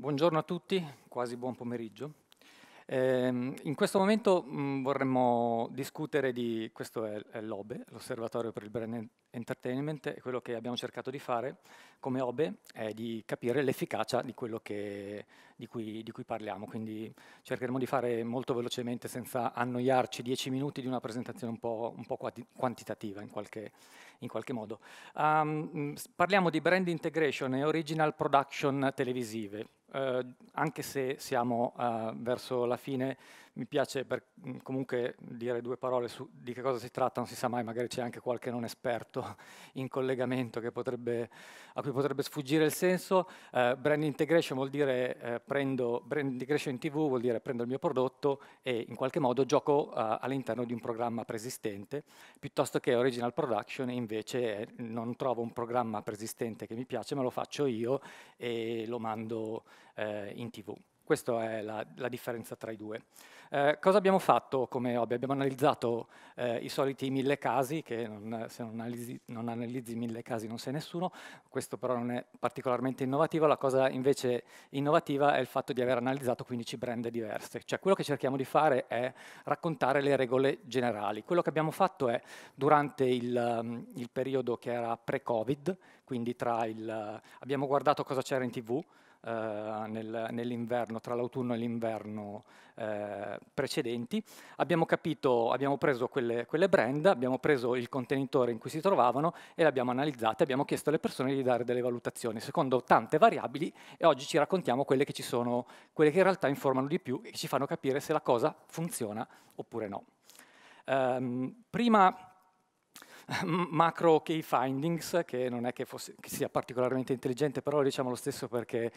Buongiorno a tutti, quasi buon pomeriggio. Eh, in questo momento mh, mm, vorremmo discutere di, questo è, è l'OBE, l'Osservatorio per il Brand Entertainment, e quello che abbiamo cercato di fare come OBE è di capire l'efficacia di quello che, di, cui, di cui parliamo, quindi cercheremo di fare molto velocemente senza annoiarci dieci minuti di una presentazione un po', un po quantitativa in qualche, in qualche modo. Um, parliamo di brand integration e original production televisive, eh, anche se siamo eh, verso la fine mi piace per, mm, comunque dire due parole su di che cosa si tratta, non si sa mai, magari c'è anche qualche non esperto in collegamento potrebbe, a cui potrebbe sfuggire il senso. Eh, brand integration vuol dire eh, prendo brand integration in TV vuol dire prendo il mio prodotto e in qualche modo gioco eh, all'interno di un programma preesistente, piuttosto che original production invece non trovo un programma preesistente che mi piace, ma lo faccio io e lo mando eh, in TV. Questa è la, la, differenza tra i due. Eh, cosa abbiamo fatto come hobby? Abbiamo analizzato eh, i soliti mille casi, che non, se non analizzi, non analizzi, mille casi non sei nessuno, questo però non è particolarmente innovativo, la cosa invece innovativa è il fatto di aver analizzato 15 brand diverse, cioè quello che cerchiamo di fare è raccontare le regole generali. Quello che abbiamo fatto è durante il, il periodo che era pre-Covid, quindi il, abbiamo guardato cosa c'era in tv, eh, nel, nell'inverno, tra l'autunno e l'inverno eh, precedenti. Abbiamo capito, abbiamo preso quelle, quelle brand, abbiamo preso il contenitore in cui si trovavano e le abbiamo analizzate, abbiamo chiesto alle persone di dare delle valutazioni secondo tante variabili e oggi ci raccontiamo quelle che ci sono, quelle che in realtà informano di più e ci fanno capire se la cosa funziona oppure no. Um, prima macro key findings, che non è che, fosse, che sia particolarmente intelligente, però lo diciamo lo stesso perché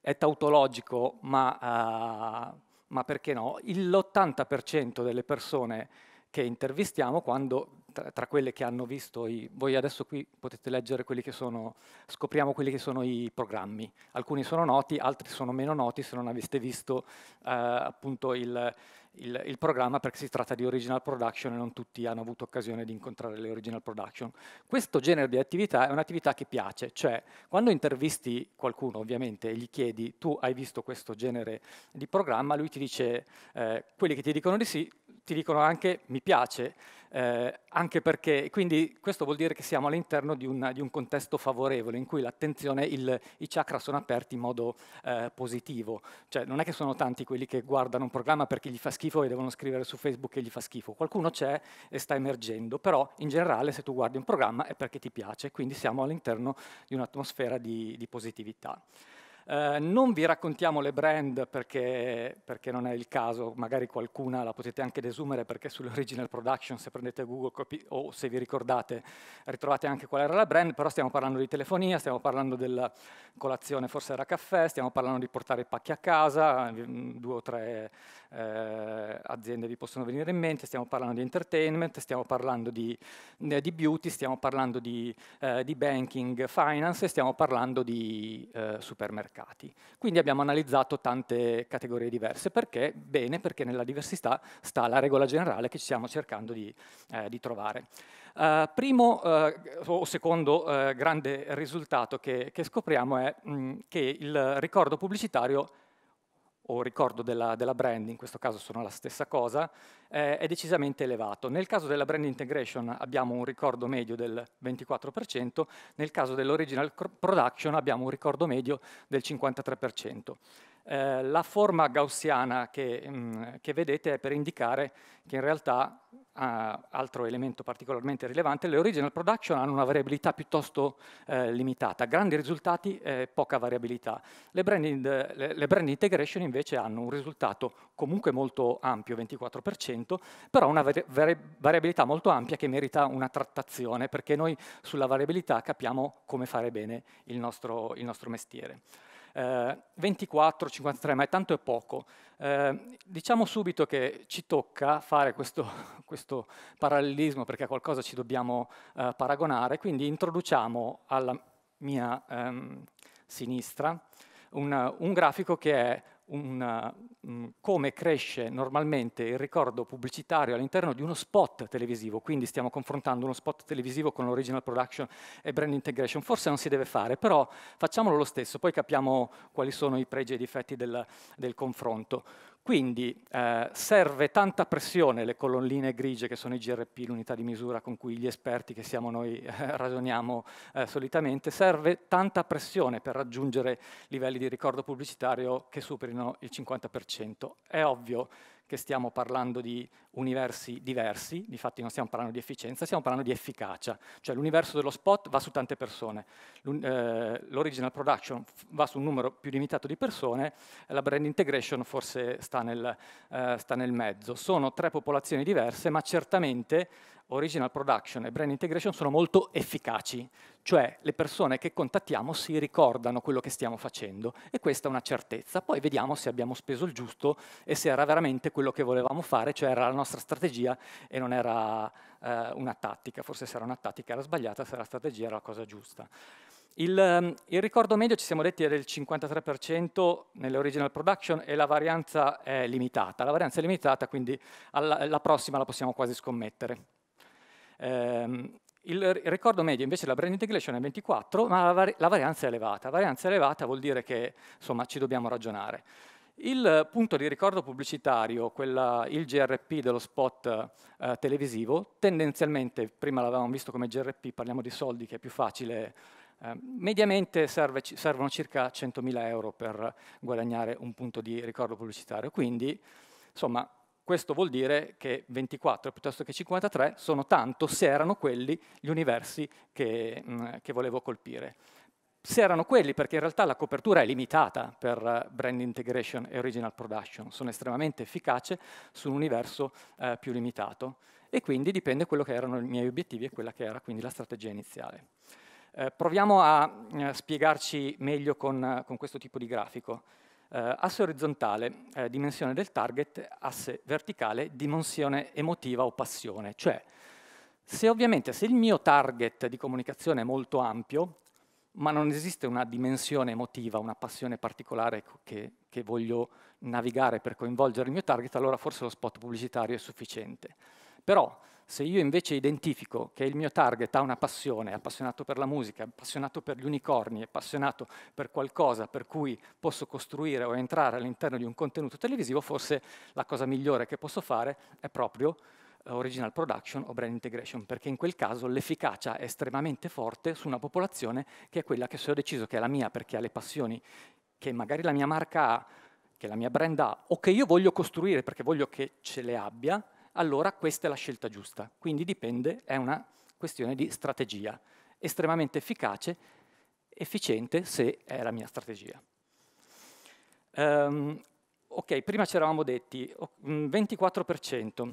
è tautologico, ma, uh, ma perché no? L'80% delle persone che intervistiamo quando, tra, quelle che hanno visto, i, voi adesso qui potete leggere quelli che sono, scopriamo quelli che sono i programmi, alcuni sono noti, altri sono meno noti se non aveste visto eh, appunto il, il, il, programma perché si tratta di original production e non tutti hanno avuto occasione di incontrare le original production. Questo genere di attività è un'attività che piace, cioè quando intervisti qualcuno ovviamente e gli chiedi tu hai visto questo genere di programma, lui ti dice eh, quelli che ti dicono di sì ti dicono anche mi piace, eh, anche perché, quindi questo vuol dire che siamo all'interno di, di, un contesto favorevole in cui l'attenzione, i chakra sono aperti in modo eh, positivo, cioè non è che sono tanti quelli che guardano un programma perché gli fa schifo e devono scrivere su Facebook che gli fa schifo, qualcuno c'è e sta emergendo, però in generale se tu guardi un programma è perché ti piace, quindi siamo all'interno di un'atmosfera di, di positività. Eh, non vi raccontiamo le brand perché, perché, non è il caso, magari qualcuna la potete anche desumere perché sull'original production se prendete Google copy, o se vi ricordate ritrovate anche qual era la brand, però stiamo parlando di telefonia, stiamo parlando della colazione forse era caffè, stiamo parlando di portare i pacchi a casa, mm, due o tre eh, aziende vi possono venire in mente, stiamo parlando di entertainment, stiamo parlando di, eh, di beauty, stiamo parlando di, eh, di, banking, finance e stiamo parlando di eh, supermercati. Quindi abbiamo analizzato tante categorie diverse, perché? Bene, perché nella diversità sta la regola generale che ci stiamo cercando di, eh, di trovare. Uh, primo uh, o secondo uh, grande risultato che, che scopriamo è mh, mm, che il ricordo pubblicitario o ricordo della, della, brand, in questo caso sono la stessa cosa, eh, è decisamente elevato. Nel caso della brand integration abbiamo un ricordo medio del 24%, nel caso dell'original production abbiamo un ricordo medio del 53%. Eh, la forma gaussiana che, mh, mm, che, vedete è per indicare che in realtà, eh, altro elemento particolarmente rilevante, le original production hanno una variabilità piuttosto eh, limitata, grandi risultati e eh, poca variabilità. Le brand, le, le brand integration invece hanno un risultato comunque molto ampio, 24%, però una vari, vari, variabilità molto ampia che merita una trattazione, perché noi sulla variabilità capiamo come fare bene il nostro, il nostro mestiere eh, 24, 53, ma è tanto e poco. Eh, diciamo subito che ci tocca fare questo, questo parallelismo perché a qualcosa ci dobbiamo eh, paragonare, quindi introduciamo alla mia ehm, sinistra un, un grafico che è una, mm, come cresce normalmente il ricordo pubblicitario all'interno di uno spot televisivo, quindi stiamo confrontando uno spot televisivo con l'original production e brand integration, forse non si deve fare, però facciamolo lo stesso, poi capiamo quali sono i pregi e i difetti del, del confronto. Quindi eh, serve tanta pressione le colonnine grigie che sono i GRP, l'unità di misura con cui gli esperti che siamo noi eh, ragioniamo eh, solitamente, serve tanta pressione per raggiungere livelli di ricordo pubblicitario che superino il 50%. È ovvio che stiamo parlando di universi diversi, difatti non stiamo parlando di efficienza, stiamo parlando di efficacia, cioè l'universo dello spot va su tante persone, eh, l'original production va su un numero più limitato di persone, la brand integration forse sta nel, eh, sta nel mezzo. Sono tre popolazioni diverse, ma certamente original production e brand integration sono molto efficaci, cioè le persone che contattiamo si ricordano quello che stiamo facendo e questa è una certezza. Poi vediamo se abbiamo speso il giusto e se era veramente quello che volevamo fare, cioè era la nostra strategia e non era eh, una tattica, forse se era una tattica era sbagliata, se la strategia era la cosa giusta. Il, ehm, il, ricordo medio ci siamo detti è del 53% nelle original production e la varianza è limitata. La varianza è limitata, quindi alla, alla prossima la possiamo quasi scommettere. Ehm, il ricordo medio invece della brand integration è 24, ma la, vari- la varianza è elevata. La varianza elevata vuol dire che insomma, ci dobbiamo ragionare. Il punto di ricordo pubblicitario, quella, il GRP dello spot eh, televisivo, tendenzialmente, prima l'avevamo visto come GRP, parliamo di soldi che è più facile, eh, mediamente serve, servono circa 100.000 euro per guadagnare un punto di ricordo pubblicitario. Quindi, insomma, questo vuol dire che 24 piuttosto che 53 sono tanto se erano quelli gli universi che, mh, mm, che volevo colpire. Se erano quelli, perché in realtà la copertura è limitata per eh, brand integration e original production, sono estremamente efficace su un universo uh, più limitato e quindi dipende da quello che erano i miei obiettivi e quella che era quindi la strategia iniziale. Eh, proviamo a eh, spiegarci meglio con, con, questo tipo di grafico eh, asse orizzontale, eh, dimensione del target, asse verticale, dimensione emotiva o passione. Cioè, se ovviamente se il mio target di comunicazione è molto ampio, ma non esiste una dimensione emotiva, una passione particolare che, che voglio navigare per coinvolgere il mio target, allora forse lo spot pubblicitario è sufficiente. Però se io invece identifico che il mio target ha una passione, è appassionato per la musica, è appassionato per gli unicorni, è appassionato per qualcosa per cui posso costruire o entrare all'interno di un contenuto televisivo, forse la cosa migliore che posso fare è proprio eh, original production o brand integration, perché in quel caso l'efficacia è estremamente forte su una popolazione che è quella che se ho deciso che è la mia perché ha le passioni che magari la mia marca ha, che la mia brand ha o che io voglio costruire perché voglio che ce le abbia, allora questa è la scelta giusta. Quindi dipende, è una questione di strategia, estremamente efficace, efficiente se è la mia strategia. Um, ok, prima ci eravamo detti 24%.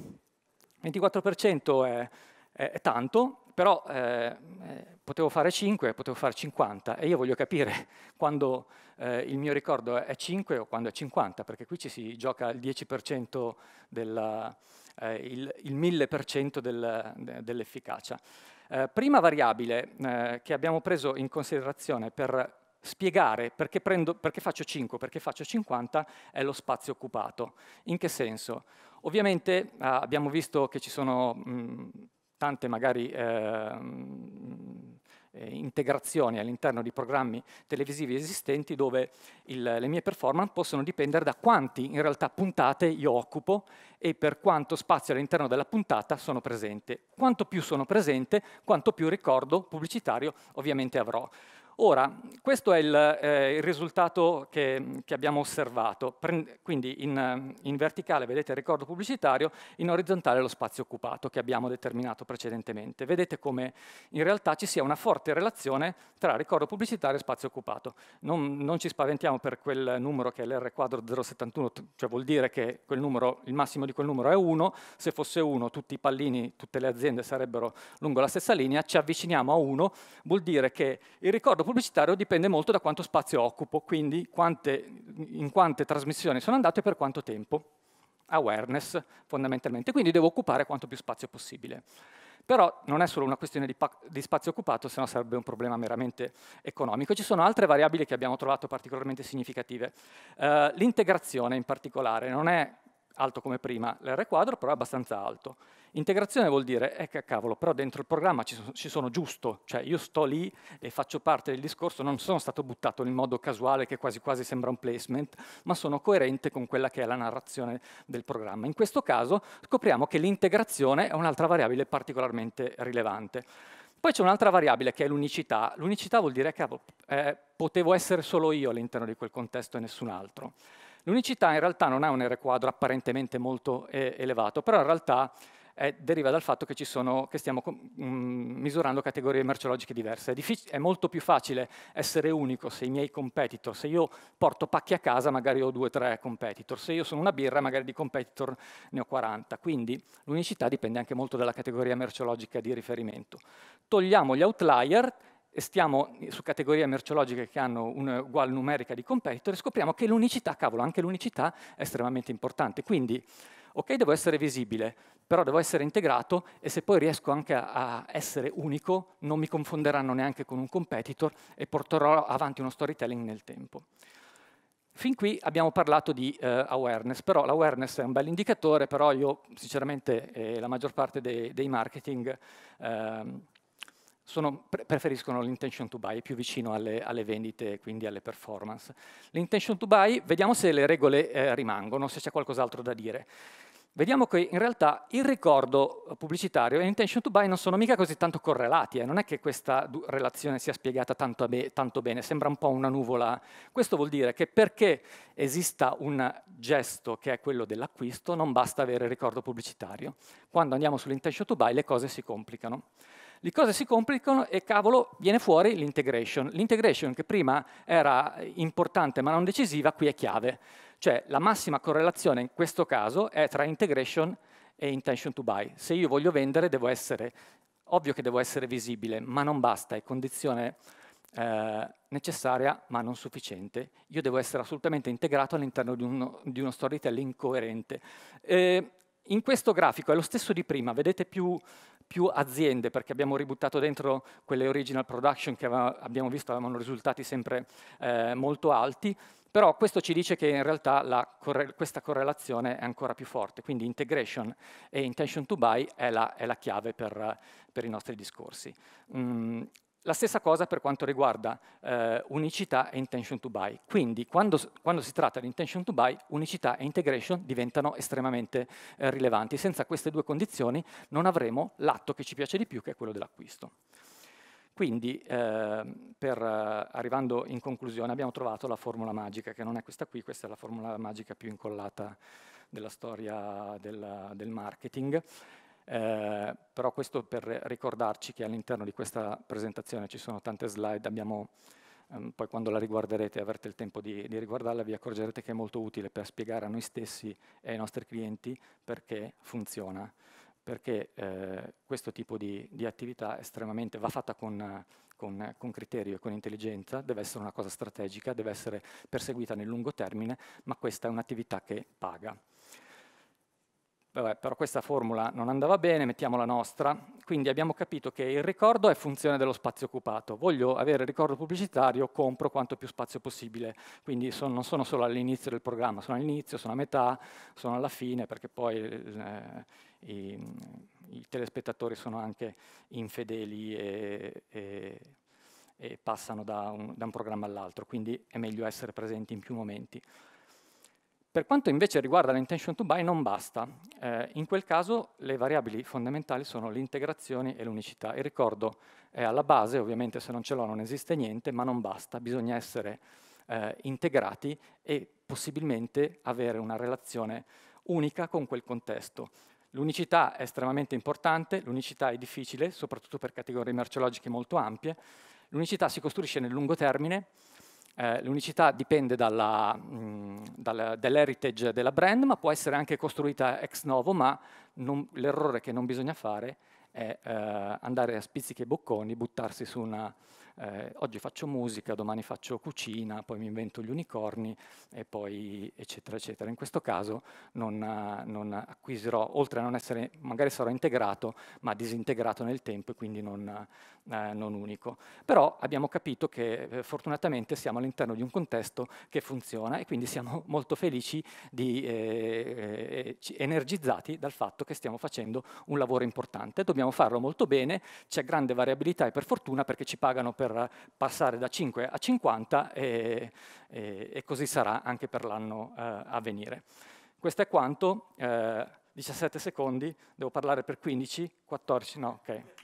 24% mm, è, è, è tanto, però eh, eh potevo fare 5, potevo fare 50 e io voglio capire quando eh, il mio ricordo è 5 o quando è 50, perché qui ci si gioca il 10% della, eh, il, il 1000% del, dell'efficacia. Eh, prima variabile eh, che abbiamo preso in considerazione per spiegare perché, prendo, perché, faccio 5, perché faccio 50 è lo spazio occupato. In che senso? Ovviamente ah, abbiamo visto che ci sono mh, mm, tante magari... Mh, ehm, eh, integrazioni all'interno di programmi televisivi esistenti dove il, le mie performance possono dipendere da quanti in realtà puntate io occupo e per quanto spazio all'interno della puntata sono presente. Quanto più sono presente, quanto più ricordo pubblicitario ovviamente avrò. Ora, questo è il, eh, il risultato che, che, abbiamo osservato, Prend quindi in, in, verticale vedete il ricordo pubblicitario, in orizzontale lo spazio occupato che abbiamo determinato precedentemente. Vedete come in realtà ci sia una forte relazione tra ricordo pubblicitario e spazio occupato. Non, non ci spaventiamo per quel numero che è l'R quadro 071, cioè vuol dire che numero, il massimo di quel numero è 1, se fosse 1 tutti i pallini, tutte le aziende sarebbero lungo la stessa linea, ci avviciniamo a 1, vuol dire che il ricordo pubblicitario dipende molto da quanto spazio occupo, quindi quante, in quante trasmissioni sono andato e per quanto tempo. Awareness fondamentalmente, quindi devo occupare quanto più spazio possibile. Però non è solo una questione di, di spazio occupato, sennò sarebbe un problema meramente economico. Ci sono altre variabili che abbiamo trovato particolarmente significative. Uh, l'integrazione in particolare non è alto come prima, l'R quadro però è abbastanza alto. Integrazione vuol dire, eh cavolo, però dentro il programma ci sono, ci sono, giusto, cioè io sto lì e faccio parte del discorso, non sono stato buttato in modo casuale che quasi quasi sembra un placement, ma sono coerente con quella che è la narrazione del programma. In questo caso scopriamo che l'integrazione è un'altra variabile particolarmente rilevante. Poi c'è un'altra variabile che è l'unicità. L'unicità vuol dire che eh, potevo essere solo io all'interno di quel contesto e nessun altro. L'unicità in realtà non ha un R quadro apparentemente molto eh, elevato, però in realtà eh, deriva dal fatto che, sono, che stiamo mh, mm, misurando categorie merceologiche diverse. È, è, molto più facile essere unico se i miei competitor, se io porto pacchi a casa magari ho due o tre competitor, se io sono una birra magari di competitor ne ho 40, quindi l'unicità dipende anche molto dalla categoria merceologica di riferimento. Togliamo gli outlier e stiamo su categorie merceologiche che hanno un'uguale numerica di competitor, scopriamo che l'unicità, cavolo, anche l'unicità è estremamente importante. Quindi, ok, devo essere visibile, però devo essere integrato e se poi riesco anche a essere unico, non mi confonderanno neanche con un competitor e porterò avanti uno storytelling nel tempo. Fin qui abbiamo parlato di eh, awareness, però l'awareness è un bel indicatore, però io sinceramente eh, la maggior parte dei, dei marketing... Ehm, sono, preferiscono l'intention to buy, è più vicino alle, alle vendite e quindi alle performance. L'intention to buy, vediamo se le regole eh, rimangono, se c'è qualcos'altro da dire. Vediamo che in realtà il ricordo pubblicitario e l'intention to buy non sono mica così tanto correlati, eh. non è che questa relazione sia spiegata tanto, be tanto bene, sembra un po' una nuvola. Questo vuol dire che perché esista un gesto che è quello dell'acquisto non basta avere il ricordo pubblicitario. Quando andiamo sull'intention to buy le cose si complicano le cose si complicano e cavolo viene fuori l'integration. L'integration che prima era importante ma non decisiva qui è chiave. Cioè la massima correlazione in questo caso è tra integration e intention to buy. Se io voglio vendere devo essere, ovvio che devo essere visibile, ma non basta, è condizione eh, necessaria ma non sufficiente. Io devo essere assolutamente integrato all'interno di uno, di uno storytelling coerente. Eh, in questo grafico è lo stesso di prima, vedete più più aziende, perché abbiamo ributtato dentro quelle original production che aveva, abbiamo visto avevano risultati sempre eh, molto alti, però questo ci dice che in realtà corre questa correlazione è ancora più forte, quindi integration e intention to buy è la, è la chiave per, per, i nostri discorsi. Mm, la stessa cosa per quanto riguarda eh, unicità e intention to buy. Quindi quando, quando, si tratta di intention to buy, unicità e integration diventano estremamente eh, rilevanti. Senza queste due condizioni non avremo l'atto che ci piace di più, che è quello dell'acquisto. Quindi, ehm, eh, per, arrivando in conclusione, abbiamo trovato la formula magica, che non è questa qui, questa è la formula magica più incollata della storia del, del marketing eh, però questo per ricordarci che all'interno di questa presentazione ci sono tante slide, abbiamo, ehm, poi quando la riguarderete e avrete il tempo di, di, riguardarla, vi accorgerete che è molto utile per spiegare a noi stessi e ai nostri clienti perché funziona, perché eh, questo tipo di, di attività estremamente va fatta con, con, con criterio e con intelligenza, deve essere una cosa strategica, deve essere perseguita nel lungo termine, ma questa è un'attività che paga. Vabbè, però questa formula non andava bene, mettiamo la nostra. Quindi abbiamo capito che il ricordo è funzione dello spazio occupato. Voglio avere il ricordo pubblicitario, compro quanto più spazio possibile. Quindi son, non sono solo all'inizio del programma, sono all'inizio, sono a metà, sono alla fine, perché poi eh, i, i, telespettatori sono anche infedeli e, e, e passano da un, da un programma all'altro. Quindi è meglio essere presenti in più momenti. Per quanto invece riguarda l'intention to buy non basta, eh, in quel caso le variabili fondamentali sono l'integrazione e l'unicità. Il ricordo è alla base, ovviamente se non ce l'ho non esiste niente, ma non basta, bisogna essere eh, integrati e possibilmente avere una relazione unica con quel contesto. L'unicità è estremamente importante, l'unicità è difficile, soprattutto per categorie merceologiche molto ampie, l'unicità si costruisce nel lungo termine, eh, l'unicità dipende dalla... Mh, mm, dal, dall'heritage della brand, ma può essere anche costruita ex novo, ma l'errore che non bisogna fare è eh, andare a spizzichi e bocconi, buttarsi su una, eh, oggi faccio musica, domani faccio cucina, poi mi invento gli unicorni e poi eccetera eccetera. In questo caso non, eh, non acquisirò, oltre a non essere, magari sarò integrato, ma disintegrato nel tempo e quindi non, eh, non unico. Però abbiamo capito che eh, fortunatamente siamo all'interno di un contesto che funziona e quindi siamo molto felici di, eh, eh, energizzati dal fatto che stiamo facendo un lavoro importante. Dobbiamo farlo molto bene, c'è grande variabilità e per fortuna perché ci pagano per per passare da 5 a 50 e, e, e così sarà anche per l'anno eh, a venire. Questo è quanto, eh, 17 secondi, devo parlare per 15, 14, no, ok.